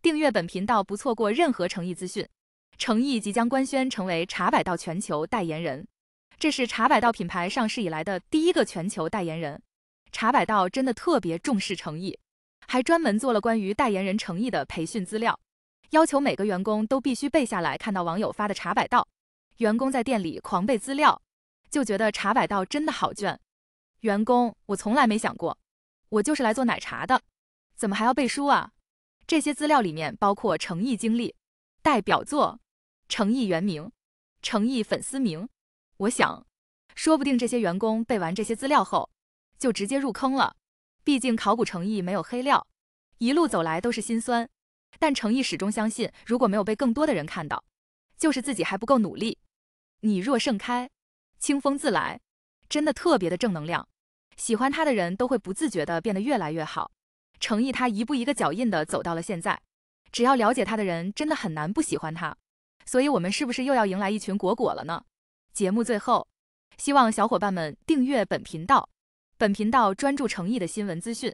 订阅本频道，不错过任何诚意资讯。诚意即将官宣成为茶百道全球代言人，这是茶百道品牌上市以来的第一个全球代言人。茶百道真的特别重视诚意，还专门做了关于代言人诚意的培训资料，要求每个员工都必须背下来。看到网友发的茶百道，员工在店里狂背资料，就觉得茶百道真的好卷。员工，我从来没想过，我就是来做奶茶的，怎么还要背书啊？这些资料里面包括诚毅经历、代表作、诚毅原名、诚毅粉丝名。我想，说不定这些员工背完这些资料后，就直接入坑了。毕竟考古诚毅没有黑料，一路走来都是心酸，但诚毅始终相信，如果没有被更多的人看到，就是自己还不够努力。你若盛开，清风自来，真的特别的正能量。喜欢他的人都会不自觉的变得越来越好。诚意，他一步一个脚印的走到了现在，只要了解他的人，真的很难不喜欢他。所以，我们是不是又要迎来一群果果了呢？节目最后，希望小伙伴们订阅本频道，本频道专注诚意的新闻资讯。